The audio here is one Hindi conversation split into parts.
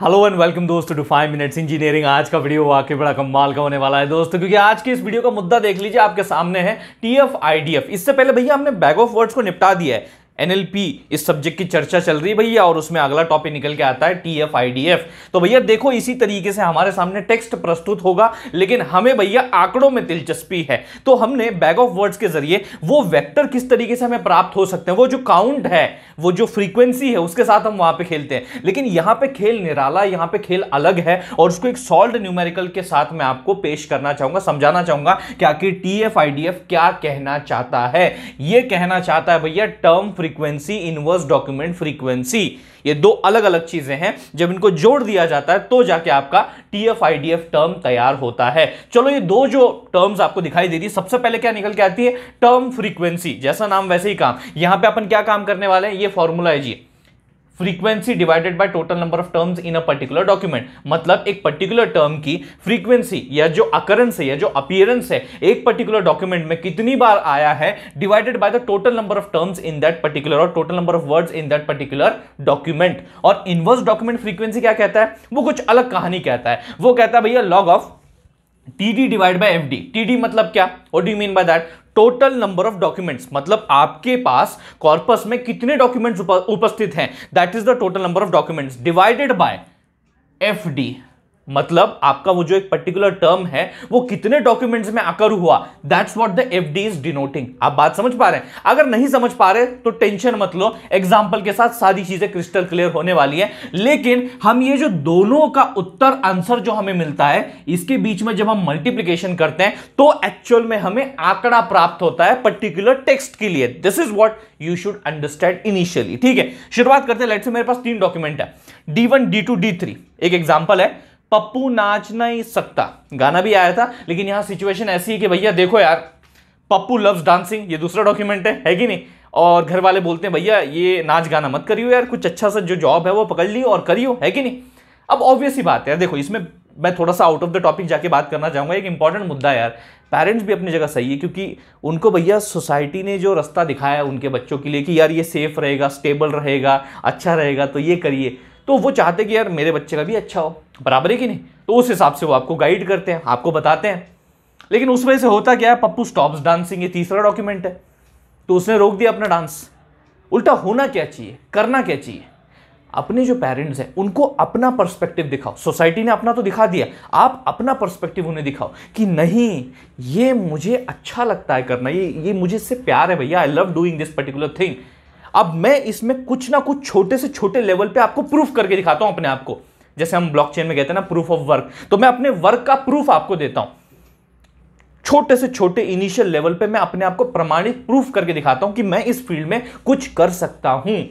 हेलो एंड वेलकम दोस्तों टू फाइव मिनट्स इंजीनियरिंग आज का वीडियो वाकई बड़ा कमाल का होने वाला है दोस्तों क्योंकि आज की इस वीडियो का मुद्दा देख लीजिए आपके सामने है टीएफ आईडीएफ इससे पहले भैया हमने बैग ऑफ वर्ड्स को निपटा दिया है एनएलपी इस सब्जेक्ट की चर्चा चल रही है भैया और उसमें अगला टॉपिक निकल के आता है टीएफआईडीएफ तो भैया देखो इसी तरीके से हमारे सामने टेक्स्ट प्रस्तुत होगा लेकिन हमें भैया आंकड़ों में दिलचस्पी है तो हमने बैग ऑफ वर्ड्स के जरिए वो वेक्टर किस तरीके से हमें प्राप्त हो सकते हैं वो जो काउंट है वो जो फ्रीक्वेंसी है उसके साथ हम वहां पर खेलते हैं लेकिन यहां पर खेल निराला यहां पर खेल अलग है और उसको एक सॉल्ड न्यूमेरिकल के साथ मैं आपको पेश करना चाहूंगा समझाना चाहूंगा कि आखिर टी क्या कहना चाहता है यह कहना चाहता है भैया term frequency inverse document frequency ये दो अलग अलग चीजें हैं जब इनको जोड़ दिया जाता है तो जाके आपका T F I D F term तैयार होता है चलो ये दो जो टर्म्स आपको दिखाई दे रही है सबसे पहले क्या निकल के आती है टर्म फ्रीक्वेंसी जैसा नाम वैसे ही काम यहां पे अपन क्या काम करने वाले हैं ये फॉर्मूला है जी frequency divided by total number of terms in a particular document मतलब एक पर्टिकुलर टर्म की फ्रीक्वेंसी या जो अकरेंस है या जो अपियरेंस है एक पर्टिकुलर डॉक्यूमेंट में कितनी बार आया है divided by the total number of terms in that particular और total number of words in that particular document और इनवर्स डॉक्यूमेंट फ्रीक्वेंसी क्या कहता है वो कुछ अलग कहानी कहता है वो कहता है भैया log of T D divide by F D T D मतलब क्या what do mean by that total number of documents मतलब आपके पास कॉर्पस में कितने डॉक्यूमेंट्स उपस्थित हैं that is the total number of documents divided by F D मतलब आपका वो जो एक पर्टिकुलर टर्म है वो कितने डॉक्यूमेंट्स में आकर हुआ that's what the FD is denoting आप बात समझ पा रहे हैं अगर नहीं समझ पा रहे तो टेंशन मत लो एग्जांपल के साथ सारी चीजें क्रिस्टल क्लियर होने वाली है लेकिन हम ये जो दोनों का उत्तर आंसर जो हमें मिलता है इसके बीच में जब हम मल्टीप्लीकेशन करते हैं तो एक्चुअल में हमें आंकड़ा प्राप्त होता है पर्टिकुलर टेक्स्ट के लिए this is what you should understand initially ठीक है शुरुआत करते हैं लेट से मेरे पास तीन डॉक्यूमेंट है D one D two D three एक एग्जाम्पल है पप्पू नाच नहीं सकता गाना भी आया था लेकिन यहाँ सिचुएशन ऐसी है कि भैया देखो यार पप्पू लव्स डांसिंग ये दूसरा डॉक्यूमेंट है है कि नहीं और घर वाले बोलते हैं भैया ये नाच गाना मत करियो यार कुछ अच्छा सा जो जॉब है वो पकड़ लियो और करियो है कि नहीं अब ऑब्वियस ही बात है यार देखो इसमें मैं थोड़ा सा आउट ऑफ द टॉपिक जाके बात करना चाहूँगा एक इंपॉर्टेंट मुद्दा है यार पेरेंट्स भी अपनी जगह सही है क्योंकि उनको भैया सोसाइटी ने जो रास्ता दिखाया है उनके बच्चों के लिए कि यार ये सेफ रहेगा स्टेबल रहेगा अच्छा रहेगा तो ये करिए तो वो चाहते कि यार मेरे बच्चे का भी अच्छा हो बराबर है कि नहीं तो उस हिसाब से वो आपको गाइड करते हैं आपको बताते हैं लेकिन उस वजह से होता क्या है पप्पू स्टॉप्स डांसिंग ये तीसरा डॉक्यूमेंट है तो उसने रोक दिया अपना डांस उल्टा होना क्या चाहिए करना क्या चाहिए अपने जो पेरेंट्स हैं उनको अपना पर्सपेक्टिव दिखाओ सोसाइटी ने अपना तो दिखा दिया आप अपना पर्सपेक्टिव उन्हें दिखाओ कि नहीं ये मुझे अच्छा लगता है करना ये ये मुझे इससे प्यार है भैया I love doing this particular thing अब मैं इसमें कुछ ना कुछ छोटे से छोटे लेवल पे आपको प्रूफ करके दिखाता हूँ अपने आप को जैसे हम ब्लॉकचेन में कहते हैं ना प्रूफ ऑफ वर्क तो मैं अपने वर्क का प्रूफ आपको देता हूं छोटे से छोटे इनिशियल लेवल पे मैं अपने आप को प्रमाणित प्रूफ करके दिखाता हूं कि मैं इस फील्ड में कुछ कर सकता हूं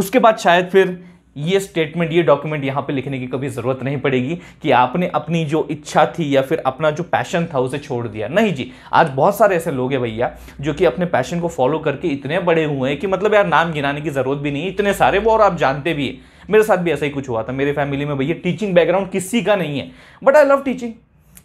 उसके बाद शायद फिर ये स्टेटमेंट ये डॉक्यूमेंट यहाँ पे लिखने की कभी ज़रूरत नहीं पड़ेगी कि आपने अपनी जो इच्छा थी या फिर अपना जो पैशन था उसे छोड़ दिया नहीं जी आज बहुत सारे ऐसे लोग हैं भैया जो कि अपने पैशन को फॉलो करके इतने बड़े हुए हैं कि मतलब यार नाम गिनाने की ज़रूरत भी नहीं इतने सारे वो और आप जानते भी हैं मेरे साथ भी ऐसा ही कुछ हुआ था मेरे फैमिली में भैया टीचिंग बैकग्राउंड किसी का नहीं है बट आई लव टीचिंग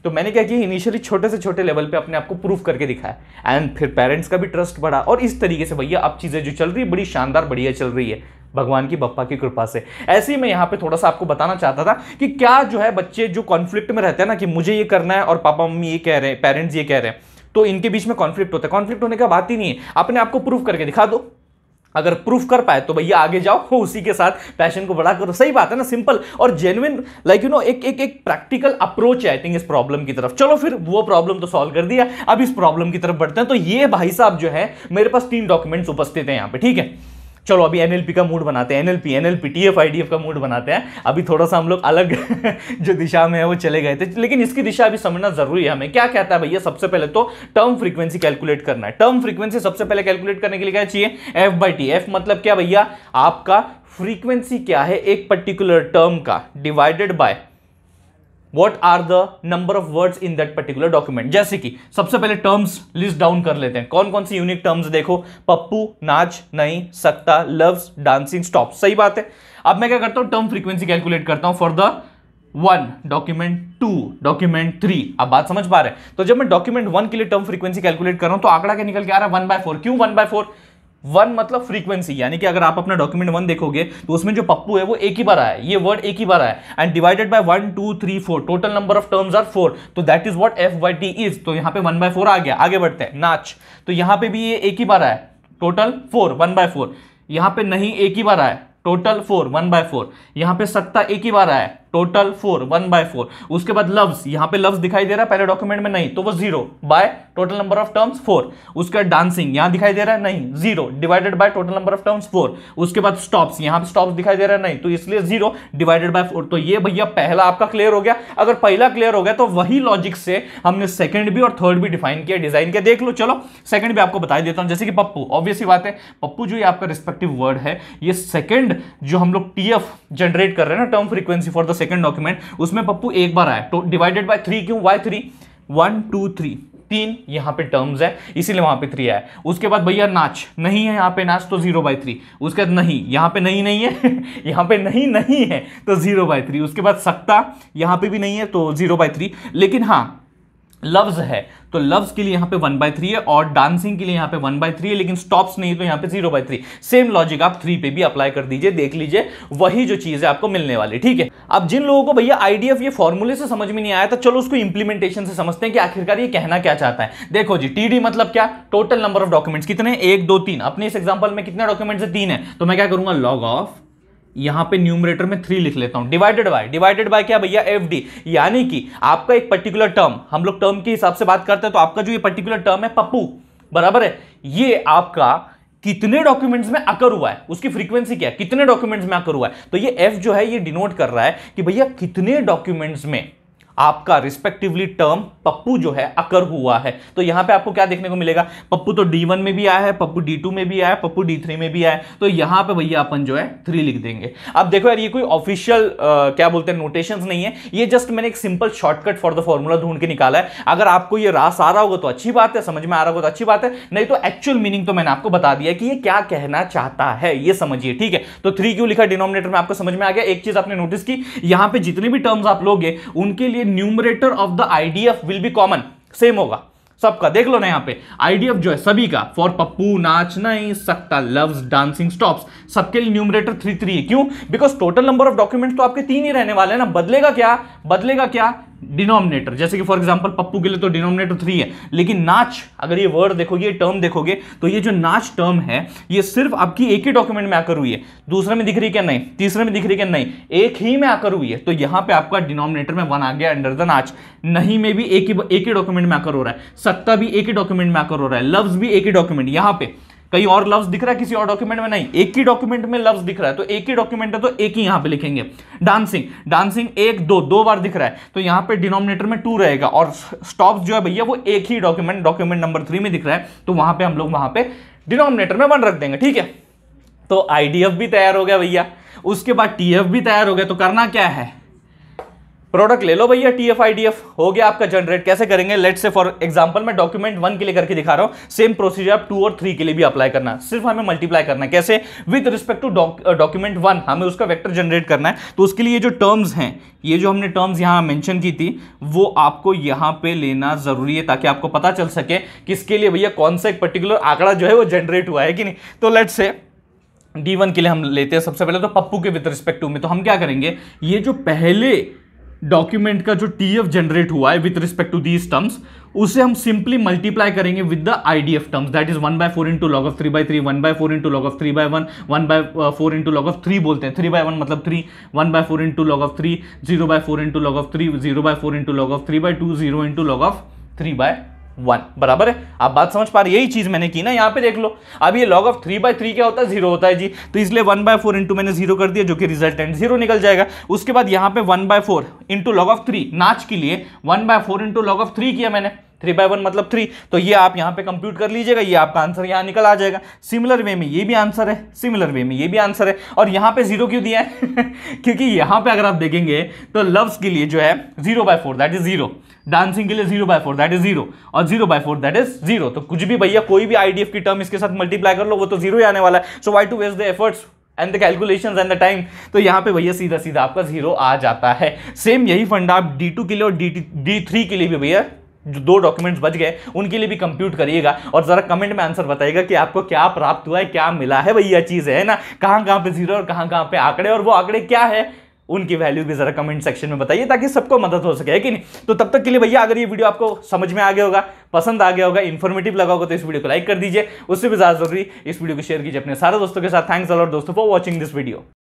तो मैंने क्या किया इनिशियली छोटे से छोटे लेवल पे अपने आप को प्रूफ करके दिखाया एंड फिर पेरेंट्स का भी ट्रस्ट बढ़ा और इस तरीके से भैया अब चीज़ें जो चल रही है बड़ी शानदार बढ़िया चल रही है भगवान की बप्पा की कृपा से ऐसे ही मैं यहाँ पे थोड़ा सा आपको बताना चाहता था कि क्या जो है बच्चे जो कॉन्फ्लिक्ट में रहते हैं ना कि मुझे ये करना है और पापा मम्मी ये कह रहे हैं पेरेंट्स ये कह रहे हैं तो इनके बीच में कॉन्फ्लिक्ट होता है कॉन्फ्लिक्ट होने का बात ही नहीं है अपने आपको प्रूफ करके दिखा दो अगर प्रूफ कर पाए तो भैया आगे जाओ उसी के साथ पैशन को बढ़ा करो तो सही बात है ना सिंपल और जेन्युन लाइक यू नो एक एक एक प्रैक्टिकल अप्रोच है आई थिंक इस प्रॉब्लम की तरफ चलो फिर वो प्रॉब्लम तो सॉल्व कर दिया अब इस प्रॉब्लम की तरफ बढ़ते हैं तो ये भाई साहब जो है मेरे पास तीन डॉक्यूमेंट्स उपस्थित हैं यहाँ पे ठीक है चलो अभी एनएलपी का मूड बनाते हैं एनएलपी एनएलपी डी एफ का मूड बनाते हैं अभी थोड़ा सा हम लोग अलग जो दिशा में है वो चले गए थे लेकिन इसकी दिशा अभी समझना जरूरी है हमें क्या कहता है भैया सबसे पहले तो टर्म फ्रीक्वेंसी कैलकुलेट करना है टर्म फ्रीक्वेंसी सबसे पहले कैलकुलेट करने के लिए क्या चाहिए एफ बाई टी एफ मतलब क्या भैया आपका फ्रीक्वेंसी क्या है एक पर्टिकुलर टर्म का divided by what are the number of words in that particular document जैसे कि सबसे पहले टर्म्स लिस्ट डाउन कर लेते हैं कौन कौन सी यूनिक टर्म्स देखो पप्पू नाच नहीं सकता लव्स डांसिंग स्टॉप सही बात है अब मैं क्या करता हूँ टर्म फ्रीक्वेंसी कैलकुलेट करता हूँ for the one document two document three अब बात समझ पा रहे हैं तो जब मैं डॉक्यूमेंट वन के लिए टर्म फ्रीक्वेंसी कैलकुलेट कर रहा हूं तो आंकड़ा क्या निकल के आ रहा है वन बाय फोर क्यों वन बाय फोर वन मतलब फ्रीक्वेंसी यानी कि अगर आप अपना डॉक्यूमेंट वन देखोगे तो उसमें जो पप्पू है वो एक ही बार आया ये वर्ड एक ही बार आया and divided by one two three four total number of terms are four तो that is what F Y T is तो यहां पे वन बाय फोर आ गया आगे बढ़ते हैं नाच तो यहां पे भी ये एक ही बार आया total four one by four यहां पर नहीं एक ही बार आया total four one by four यहां पर सत्ता एक ही बार आया total four one by four उसके बाद लव्स यहां पे लव्स दिखाई दे रहा है पहले डॉक्यूमेंट में नहीं तो वो zero by total number of terms four उसके बाद डांसिंग यहां दिखाई दे रहा है नहीं zero divided by total number of terms four उसके बाद स्टॉप्स यहां पे स्टॉप्स दिखाई दे रहा है नहीं तो इसलिए जीरो डिवाइडेड बाय फोर तो ये भैया पहला आपका क्लियर हो गया अगर पहला क्लियर हो गया तो वही लॉजिक से हमने सेकंड भी और थर्ड भी डिफाइन किया डिजाइन किया देख लो चलो सेकंड भी आपको बता देता हूं जैसे कि पप्पू ऑब्वियसली बात है पप्पू जो ये आपका रिस्पेक्टिव वर्ड है ये सेकेंड जो हम लोग टी जनरेट कर रहे हैं ना term frequency for the second document उसमें पप्पू एक बार आया तो डिवाइडेड बाय थ्री क्यों why three one two three तीन यहाँ पे टर्म्स है इसीलिए वहाँ पे थ्री आया उसके बाद भैया नाच नहीं है यहाँ पे नाच तो जीरो बाई थ्री उसके बाद नहीं यहाँ पे नहीं नहीं है यहाँ पे नहीं नहीं है तो जीरो बाई थ्री उसके बाद सकता यहाँ पे भी नहीं है तो जीरो बाई थ्री लेकिन हाँ लव्स है तो लव्स के लिए यहां पे वन बाय थ्री है और डांसिंग के लिए यहां पे वन बाय थ्री है लेकिन स्टॉप्स नहीं तो यहां पे zero by three same logic आप थ्री पे भी अप्लाई कर दीजिए देख लीजिए वही जो चीज़ है आपको मिलने वाली ठीक है अब जिन लोगों को भैया आईडीएफ ये फॉर्मूले से समझ में नहीं आया था तो चलो उसको इंप्लीमेंटेशन से समझते हैं कि आखिरकार ये कहना क्या चाहता है देखो जी टी मतलब क्या टोटल नंबर ऑफ डॉक्यूमेंट्स कितने एक दो तीन अपने इस एग्जाम्पल में कितने डॉक्यूमेंट्स है तीन है तो मैं क्या करूंगा लॉग ऑफ यहां पे न्यूमरेटर में थ्री लिख लेता हूं डिवाइडेड बाय डिवाइडेड बाय क्या भैया एफ डी यानी कि आपका एक पर्टिकुलर टर्म हम लोग टर्म के हिसाब से बात करते हैं तो आपका जो ये पर्टिकुलर टर्म है पप्पू बराबर है ये आपका कितने डॉक्यूमेंट्स में अकर हुआ है उसकी फ्रीक्वेंसी क्या है कितने डॉक्यूमेंट्स में अकर हुआ है तो ये एफ जो है ये डिनोट कर रहा है कि भैया कितने डॉक्यूमेंट्स में आपका रिस्पेक्टिवली टर्म पप्पू जो है अकर हुआ है तो यहां पे आपको क्या देखने को मिलेगा पप्पू तो डी वन में भी आया है पप्पू डी टू में भी आया है पप्पू डी थ्री में भी आया है तो यहां पे भैया अपन जो है थ्री लिख देंगे अब देखो यार ये कोई ऑफिशियल क्या बोलते हैं नोटेशन नहीं है ये जस्ट मैंने एक simple shortcut for the formula ढूंढ के निकाला है अगर आपको ये रास आ रहा होगा तो अच्छी बात है समझ में आ रहा होगा तो अच्छी बात है नहीं तो एक्चुअल मीनिंग तो मैंने आपको बता दिया कि ये क्या कहना चाहता है ये समझिए ठीक है तो थ्री क्यों लिखा डिनोमिनेटर में आपको समझ में आ गया एक चीज आपने नोटिस की यहां पर जितने भी टर्म्स आप लोगे उनके लिए numerator of the IDF will be common same होगा सबका देख लो ना यहाँ पे आईडीएफ जो है सभी का फॉर पप्पू नाच नहीं सकता लव्स डांसिंग स्टॉप्स सबके लिए न्यूमरेटर थ्री थ्री है क्यों because total number of documents तो आपके तीन ही रहने वाले हैं ना बदलेगा क्या बदलेगा क्या डिनोमिनेटर जैसे कि फॉर एग्जांपल पप्पू के लिए तो डिनोमिनेटर थ्री है लेकिन नाच अगर ये वर्ड देखोगे ये टर्म देखोगे तो ये जो नाच टर्म है ये सिर्फ आपकी एक ही डॉक्यूमेंट में आकर हुई है दूसरे में दिख रही क्या नहीं तीसरे में दिख रही क्या नहीं एक ही में आकर हुई है तो यहाँ पे आपका डिनोमिनेटर में वन आ गया अंडर द नाच नहीं में भी एक ही एक ही डॉक्यूमेंट में आकर हो रहा है सत्ता भी एक ही डॉक्यूमेंट में आकर हो रहा है लव्स भी एक ही डॉक्यूमेंट यहाँ पे कहीं और लव्स दिख रहा है किसी और डॉक्यूमेंट में नहीं एक ही डॉक्यूमेंट में लव्स दिख रहा है तो एक ही डॉक्यूमेंट है तो एक ही यहां पे लिखेंगे डांसिंग डांसिंग एक दो दो बार दिख रहा है तो यहां पे डिनोमिनेटर में टू रहेगा और स्टॉप जो है भैया वो एक ही डॉक्यूमेंट डॉक्यूमेंट नंबर थ्री में दिख रहा है तो वहां पर हम लोग वहां पर डिनोमिनेटर में वन रख देंगे ठीक है तो आईडीएफ भी तैयार हो गया भैया उसके बाद टीएफ भी तैयार हो गया तो करना क्या है प्रोडक्ट ले लो भैया T F I D F हो गया आपका जनरेट कैसे करेंगे लेट से फॉर एग्जांपल मैं डॉक्यूमेंट वन के लिए करके दिखा रहा हूँ सेम प्रोसीजर आप टू और थ्री के लिए भी अप्लाई करना सिर्फ हमें मल्टीप्लाई करना है कैसे with respect to document one हमें उसका वेक्टर जनरेट करना है तो उसके लिए जो टर्म्स हैं ये जो हमने टर्म्स यहाँ मैंशन की थी वो आपको यहाँ पर लेना जरूरी है ताकि आपको पता चल सके किसके लिए भैया कौन सा एक पर्टिकुलर आंकड़ा जो है वो जनरेट हुआ है कि नहीं तो लेट से डी वन के लिए हम लेते हैं सबसे पहले तो पप्पू के विद रिस्पेक्ट टू में तो हम क्या करेंगे ये जो पहले डॉक्यूमेंट का जो टी एफ जनरेट हुआ है with respect to these terms उसे हम सिंपली मल्टीप्लाई करेंगे with the I D F terms that is one by four into log of three by three one by four into log of three by one one by four into log of three बोलते हैं थ्री बाय वन मतलब three one by four into log of three zero by four into log of three zero by four into log of three by two zero into log of three by one बराबर है आप बात समझ पा रहे यही चीज़ मैंने की ना यहाँ पे देख लो अब ये log of three by three क्या होता है जीरो होता है जी तो इसलिए वन बाय फोर इंटू मैंने जीरो कर दिया जो कि रिजल्टेंट जीरो निकल जाएगा उसके बाद यहाँ पे one by four into log of three नाच के लिए one by four into log of three किया मैंने थ्री बाय वन मतलब थ्री तो ये आप यहाँ पे कंप्यूट कर लीजिएगा ये आपका आंसर यहाँ निकल आ जाएगा सिमिलर वे में ये भी आंसर है सिमिलर वे में ये भी आंसर है और यहाँ पे जीरो क्यों दिया है क्योंकि यहाँ पे अगर आप देखेंगे तो लव्स के लिए जो है zero by four that is zero dancing के लिए zero by four that is zero और zero by four that is zero तो कुछ भी भैया कोई भी आईडीएफ की टर्म इसके साथ मल्टीप्लाई कर लो वो तो जीरो ही आने वाला है so why to waste the efforts and the calculation and the time तो यहाँ पे भैया सीधा सीधा आपका जीरो आ जाता है सेम यही फंड आप डी टू के लिए और डी डी थ्री के लिए भी भैया जो दो डॉक्यूमेंट्स बच गए उनके लिए भी कंप्यूट करिएगा और ज़रा कमेंट में आंसर बताइएगा कि आपको क्या प्राप्त हुआ है क्या मिला है भैया चीज़ है ना कहाँ कहाँ पे जीरो और कहाँ कहाँ पे आंकड़े और वो आंकड़े क्या है उनकी वैल्यू भी ज़रा कमेंट सेक्शन में बताइए ताकि सबको मदद हो सके है कि नहीं तो तब तक के लिए भैया अगर ये वीडियो आपको समझ में आ गया होगा पसंद आ गया होगा इन्फॉर्मेटिव लगा होगा तो इस वीडियो को लाइक कर दीजिए उससे भी ज़्यादा जरूरी इस वीडियो को शेयर कीजिए अपने सारे दोस्तों के साथ थैंक्स अलॉट दोस्तों फॉर वॉचिंग दिस वीडियो